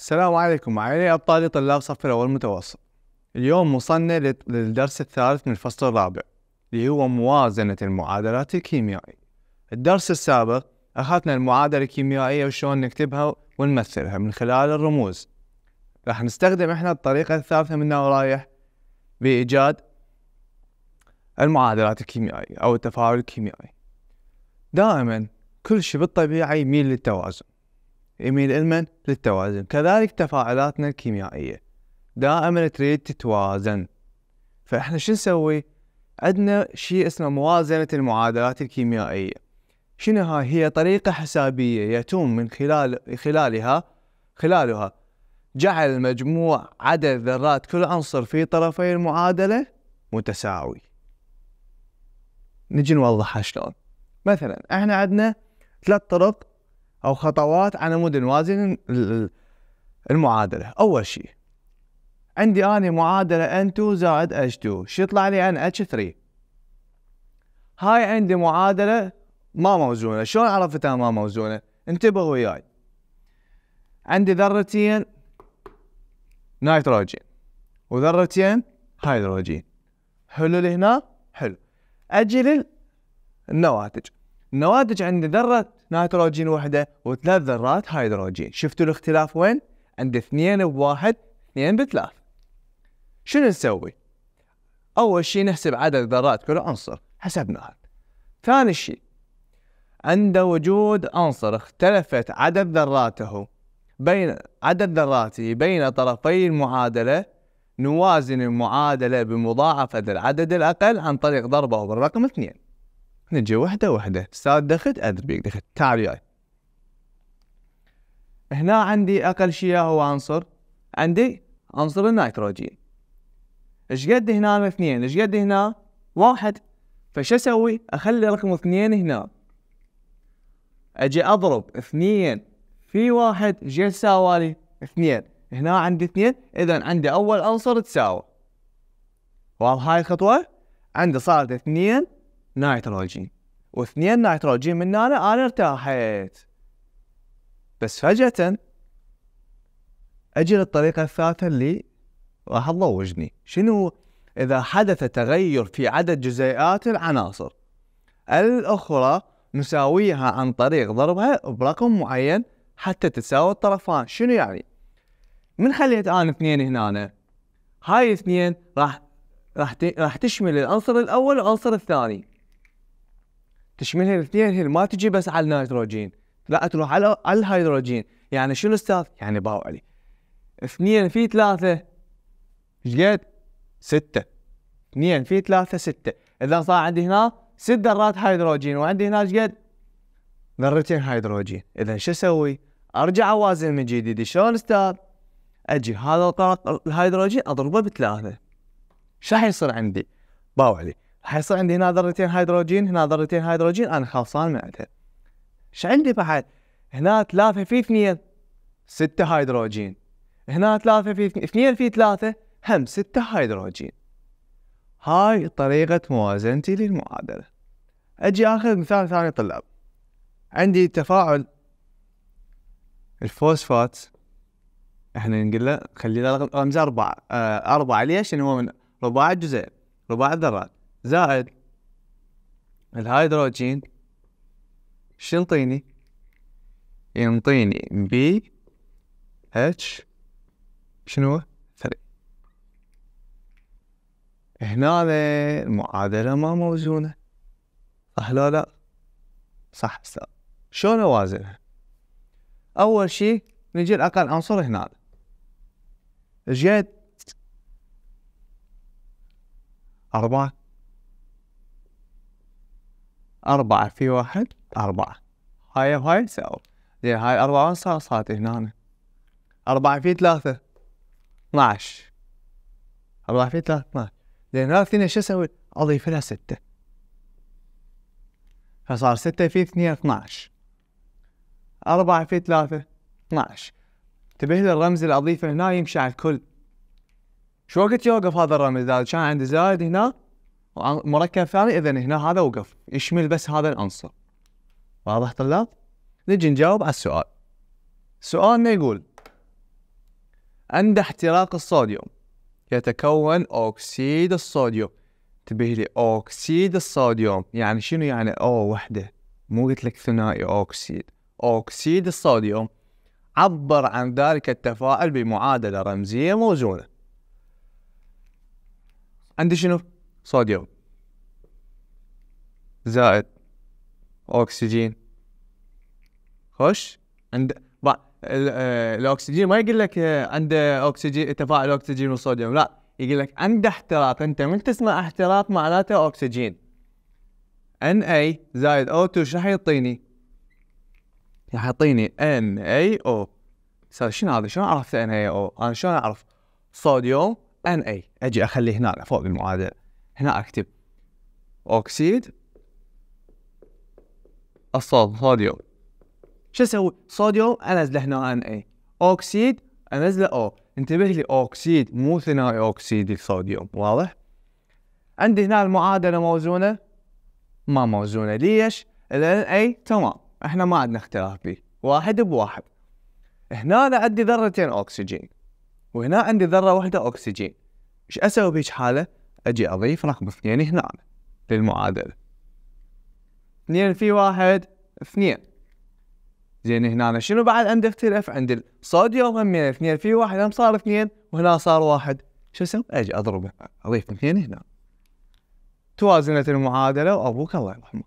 السلام عليكم علي أبطالي طلاب صف الأول متوسط اليوم وصلنا للدرس الثالث من الفصل الرابع اللي هو موازنة المعادلات الكيميائية الدرس السابق أخذنا المعادلة الكيميائية وشون نكتبها ونمثلها من خلال الرموز راح نستخدم احنا الطريقة الثالثة من ورايح بإيجاد المعادلات الكيميائية أو التفاعل الكيميائي دائما كل شيء بالطبيعة يميل للتوازن يميل المن للتوازن كذلك تفاعلاتنا الكيميائية دائما تريد تتوازن فإحنا شو نسوي؟ عندنا شيء اسمه موازنة المعادلات الكيميائية شنو هاي؟ هي طريقة حسابية يتم من خلال خلالها خلالها جعل مجموع عدد ذرات كل عنصر في طرفي المعادلة متساوي نجي نوضحها شلون مثلا احنا عندنا ثلاث طرق أو خطوات على مود نوازن المعادلة أول شيء عندي اني معادله معادلة N2 زائد H2 شو يطلع لي h 3 هاي عندي معادلة ما موزونة شلون عرفتها ما موزونة انتبه وياي عندي ذرتين نيتروجين وذرتين هيدروجين حلو اللي هنا حلو اجي للنواتج النواتج عندي ذرة نيتروجين وحده وثلاث ذرات هيدروجين شفتوا الاختلاف وين عند اثنين بواحد اثنين بثلاث شنو نسوي اول شيء نحسب عدد ذرات كل عنصر حسبناها ثاني شيء عند وجود عنصر اختلفت عدد ذراته بين عدد ذراته بين طرفي المعادلة نوازن المعادلة بمضاعفة العدد الأقل عن طريق ضربه بالرقم اثنين نجي وحده وحده ساد دخت ادري دخلت دخت تعال وياي هنا عندي اقل شيء هو عنصر عندي عنصر النيتروجين ايش قد هنا اثنين ايش قد هنا واحد فش اسوي اخلي رقم اثنين هنا اجي اضرب اثنين في واحد ايش يساوي اثنين هنا عندي اثنين اذا عندي اول عنصر تساوي واضح هاي الخطوه عندي صارت اثنين نيتروجين واثنين نيتروجين من هنا انا ارتاحت بس فجأة اجي للطريقة الثالثة اللي راح تضوجني شنو اذا حدث تغير في عدد جزيئات العناصر الاخرى نساويها عن طريق ضربها برقم معين حتى تساوي الطرفان شنو يعني من خليت انا اثنين هنا هاي اثنين راح راح راح تشمل العنصر الاول والعنصر الثاني تشملها الاثنين هي ما تجي بس على النيتروجين لا تروح على على الهيدروجين يعني شنو استاذ؟ يعني باو علي اثنين في ثلاثة ايش قد؟ ستة اثنين في ثلاثة ستة اذا صار عندي هنا ست ذرات هيدروجين وعندي هنا ايش قد؟ ذرتين هيدروجين اذا شو اسوي؟ ارجع اوازن من جديد شلون استاذ؟ اجي هذا الهيدروجين اضربه بثلاثة ايش راح يصير عندي؟ باو علي حيصير عندي هنا ذرتين هيدروجين هنا ذرتين هيدروجين انا خلصان من عندها ايش عندي بعد؟ هنا ثلاثة في اثنين ستة هيدروجين هنا ثلاثة في اثنين اثنين في ثلاثة هم ستة هيدروجين هاي طريقة موازنتي للمعادلة اجي اخذ مثال ثاني طلاب عندي تفاعل الفوسفات احنا نقول له خلينا رمز أربعة آه، أربعة ليش؟ لأنه هو من رباع الجزيء رباع الذرات زائد الهيدروجين شنطيني ينطيني بي اتش شنو ثري هنا المعادلة ما موزونة صح لو لا صح استاذ شلون اوازنها اول شي نجي لاقل عنصر هنا جيت أربعة أربعة في واحد أربعة هاي وهاي سوا زين هاي أربعة صار صارت هنا أربعة في ثلاثة 12 أربعة في ثلاثة 12 زين هذا اثنين شو أسوي؟ أضيف لها ستة فصار ستة في اثنين 12 أربعة في ثلاثة 12 انتبه الرمز اللي أضيفه هنا يمشي على الكل شو وقت يوقف هذا الرمز؟ إذا كان عندي زائد هنا مركب ثاني اذا هنا هذا وقف يشمل بس هذا العنصر واضح طلاب؟ نجي نجاوب على السؤال سؤالنا يقول عند احتراق الصوديوم يتكون أكسيد الصوديوم انتبه لي أكسيد الصوديوم يعني شنو يعني أو وحدة مو قلت لك ثنائي أكسيد أكسيد الصوديوم عبر عن ذلك التفاعل بمعادلة رمزية موزونة عندي شنو؟ صوديوم زائد أكسجين خش عند آه، الأكسجين ما يقول لك آه، عنده أكسجين تفاعل أكسجين وصوديوم لا يقول لك عنده احتراق أنت من تسمع احتراق معناته أكسجين Na زائد O2 ايش راح يعطيني؟ راح يعطيني NaO صار شنو هذا؟ شلون عرفت NaO؟ أنا شلون أعرف؟ صوديوم Na أجي أخليه هنا فوق المعادله هنا اكتب اوكسيد الصاد صوديوم شو اسوي؟ صوديوم انزله هنا ان اي اوكسيد انزله او انتبه لي اوكسيد مو ثنائي اوكسيد الصوديوم واضح؟ عندي هنا المعادلة موزونة ما موزونة ليش؟ الان اي تمام احنا ما عندنا اختلاف به واحد بواحد هنا عندي ذرتين اوكسجين وهنا عندي ذرة واحدة اوكسجين ايش اسوي بهيج حالة؟ اجي اضيف رقم اثنين هنا للمعادلة اثنين في واحد اثنين زين هنا شنو بعد عندي اختلاف عند الصوديوم هم من اثنين في واحد هم صار اثنين وهنا صار واحد شو اسوي؟ اجي اضرب اضيف اثنين هنا توازنت المعادلة وابوك الله يرحمه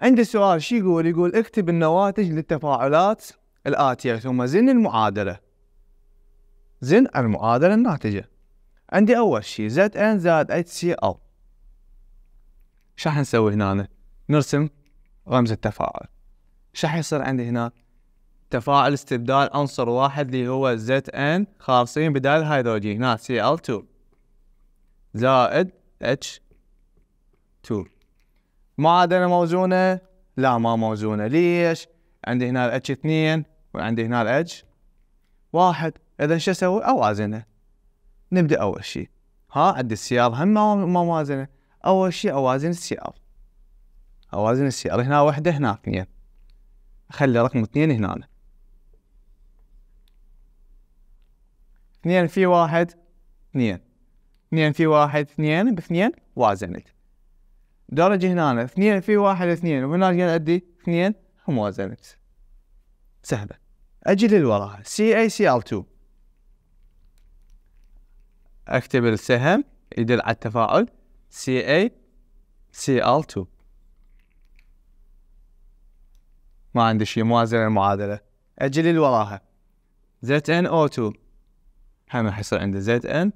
عندي سؤال شو يقول؟ يقول اكتب النواتج للتفاعلات الآتية ثم زن المعادلة زن المعادلة الناتجة عندي أول شي زد ان زائد اتش سي او شو راح نسوي هنا؟ نرسم رمز التفاعل شو راح يصير عندي هنا؟ تفاعل استبدال عنصر واحد اللي هو زد ان خالصين بدال الهيدروجين هنا سي ال 2 زائد اتش 2 معادلة موزونة؟ لا ما موزونة ليش؟ عندي هنا الاتش 2 وعندي هنا الاتش واحد اذا شو اسوي؟ اوازنها نبدأ أول شيء ها عندي السياره هم ما موازنة أول شيء أوازن السيارة أوازن السيارة هنا واحدة هنا اثنين أخلي رقم اثنين هنا اثنين في واحد اثنين اثنين في واحد اثنين باثنين وازنت درجة هنا اثنين في واحد اثنين وهناك عندي اثنين هم وازنت سهلة أجي للوراء سي اي سي ال 2 اكتب السهم يدل على التفاعل CaCl2 ما عندي شيء موازنة المعادلة اجي اللي وراها ZnO2 هم راح يصير عندي Zn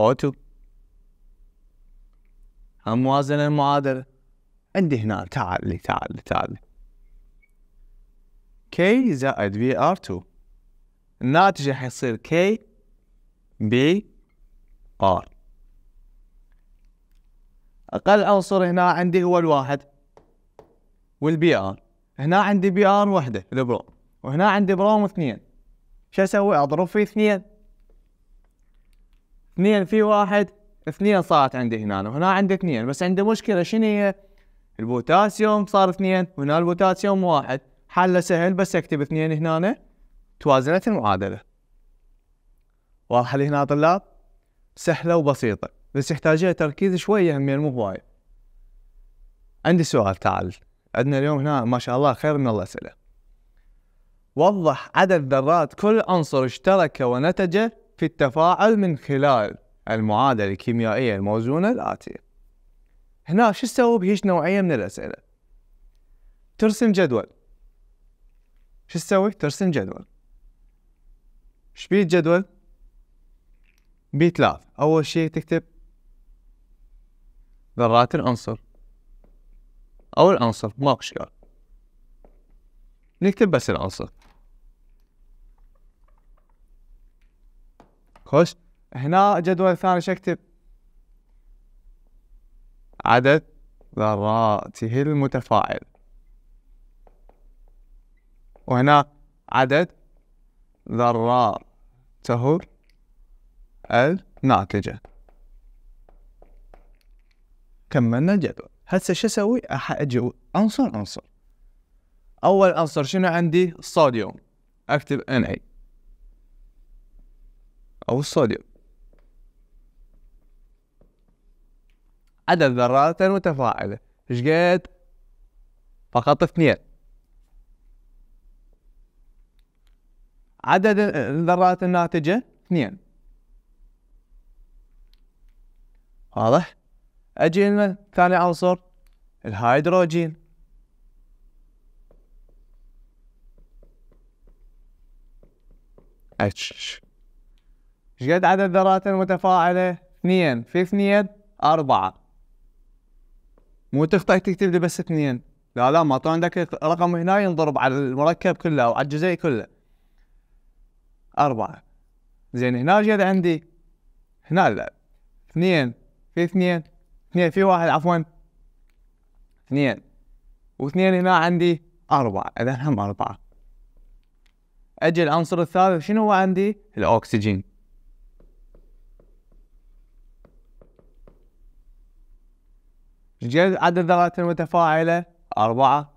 O2 هم موازنة المعادلة عندي هنا تعال لي تعال لي تعال لي K زائد VR2 الناتج راح يصير K ار أقل عنصر هنا عندي هو الواحد والبي ار هنا عندي بي ار وحدة البروم وهنا عندي بروم اثنين شو أسوي أضرب في اثنين اثنين في واحد اثنين صارت عندي هنا وهنا عندي اثنين بس عندي مشكلة شنو هي البوتاسيوم صار اثنين وهنا البوتاسيوم واحد حله سهل بس اكتب اثنين هنا توازنت المعادلة واضحة لي هنا طلاب سهلة وبسيطة بس يحتاجها تركيز شوية يعني مو هواي عندي سؤال تعال عندنا اليوم هنا ما شاء الله خير من الأسئلة وضح عدد ذرات كل عنصر اشترك ونتج في التفاعل من خلال المعادلة الكيميائية الموزونة الآتية هنا شو تسوي بهيش نوعية من الأسئلة ترسم جدول شو تسوي ترسم جدول شبيه الجدول بي بثلاث أول شي تكتب ذرات العنصر أو العنصر ماكو إشكال نكتب بس العنصر خوش هنا جدول ثاني شكتب عدد ذراته المتفاعل وهنا عدد ذراته الناتجة كملنا الجدول هسه شو اسوي؟ اجي عنصر عنصر اول عنصر شنو عندي؟ الصوديوم اكتب Na او الصوديوم عدد ذرات متفاعلة ايش قد؟ فقط اثنين عدد الذرات الناتجة اثنين واضح اجي لنا ثاني عنصر الهيدروجين اتش ايش قد عدد الذرات المتفاعلة؟ اثنين في اثنين أربعة مو تخطئ تكتب لي بس اثنين لا لا ما طلع عندك رقم هنا ينضرب على المركب كله أو على الجزيء كله أربعة زين هنا قد عندي هنا لا اثنين في اثنين اثنين في واحد عفوا اثنين واثنين هنا عندي أربعة إذا هم أربعة أجي العنصر الثالث شنو هو عندي؟ الأكسجين عدد الذرات المتفاعلة أربعة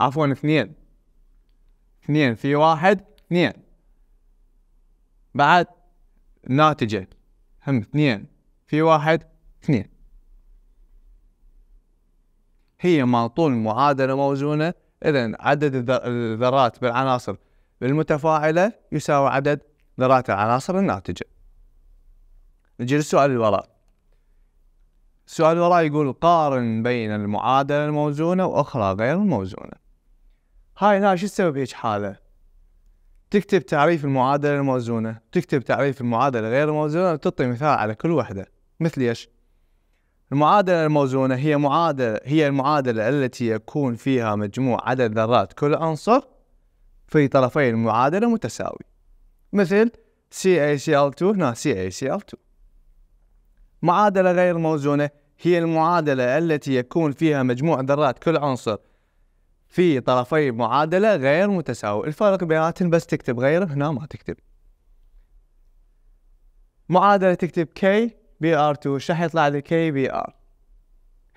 عفوا اثنين اثنين في واحد اثنين بعد الناتجة هم اثنين في واحد اثنين هي ما طول معادلة موزونة إذا عدد الذرات بالعناصر المتفاعلة يساوي عدد ذرات العناصر الناتجة نجي للسؤال اللي وراه السؤال اللي وراه يقول قارن بين المعادلة الموزونة وأخرى غير الموزونة هاي هنا شو تسوي بهيج حالة تكتب تعريف المعادلة الموزونة تكتب تعريف المعادلة غير الموزونة وتعطي مثال على كل وحدة مثل ايش المعادلة الموزونة هي معادلة هي المعادلة التي يكون فيها مجموع عدد ذرات كل عنصر في طرفي المعادلة متساوي مثل CaCl2 هنا CaCl2 معادلة غير موزونة هي المعادلة التي يكون فيها مجموع ذرات كل عنصر في طرفي معادلة غير متساوي الفرق بيناتهم بس تكتب غير هنا ما تكتب معادلة تكتب K بي ار 2 شح يطلع لي كي بي ار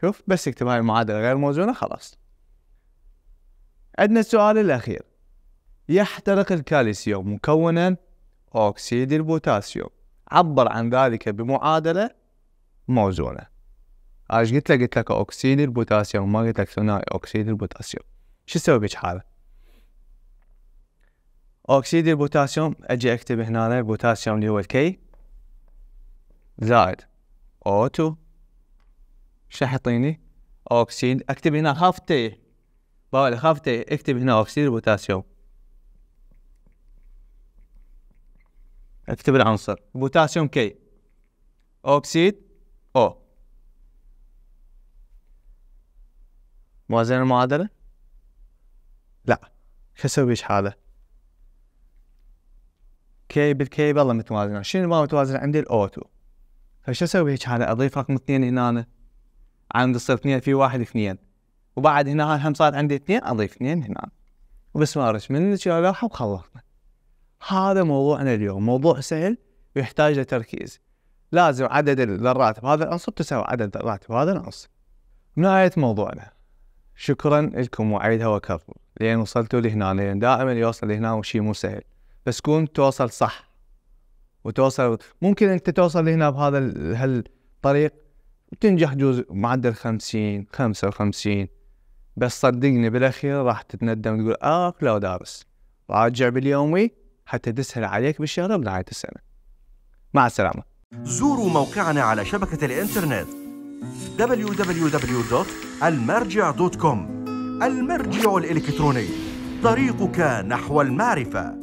شوف بس اكتب هاي المعادلة غير موزونة خلاص عندنا السؤال الأخير يحترق الكالسيوم مكونا اوكسيد البوتاسيوم عبر عن ذلك بمعادلة موزونة آه، ايش قلت لك قلت لك اوكسيد البوتاسيوم ما قلت لك ثنائي اوكسيد البوتاسيوم شو اسوي بهيج حالة اوكسيد البوتاسيوم أجي أكتب هنا البوتاسيوم اللي هو الكي زائد O2 شحطيني أوكسيد أكتب هنا خاف تي باولي خاف تي أكتب هنا أكسيد البوتاسيوم أكتب العنصر بوتاسيوم كي أوكسيد O موازين المعادلة لا شو أسوي إيش هذا كي بالكي بالله متوازنة شنو ما متوازنة عندي الأوتو فشو اسوي هيك هذا اضيف رقم اثنين هنا أنا. عندي صار اثنين في واحد اثنين وبعد هنا هم صار عندي اثنين اضيف اثنين هنا وبس ما ارش من راح وخلصنا هذا موضوعنا اليوم موضوع سهل ويحتاج لتركيز لازم عدد الراتب هذا العنصر تساوي عدد الراتب هذا العنصر نهاية موضوعنا شكرا لكم وعيدها وكفو لأن وصلتوا لهنا لأن دائما يوصل لهنا وشي مو سهل بس كون توصل صح وتوصل ممكن انت توصل لهنا بهذا هالطريق وتنجح جوز معدل 50 55 بس صدقني بالاخير راح تتندم تقول اه لو دارس راجع باليومي حتى تسهل عليك بالشهر بنهايه السنه مع السلامه زوروا موقعنا على شبكه الانترنت www.almarja.com المرجع الالكتروني طريقك نحو المعرفه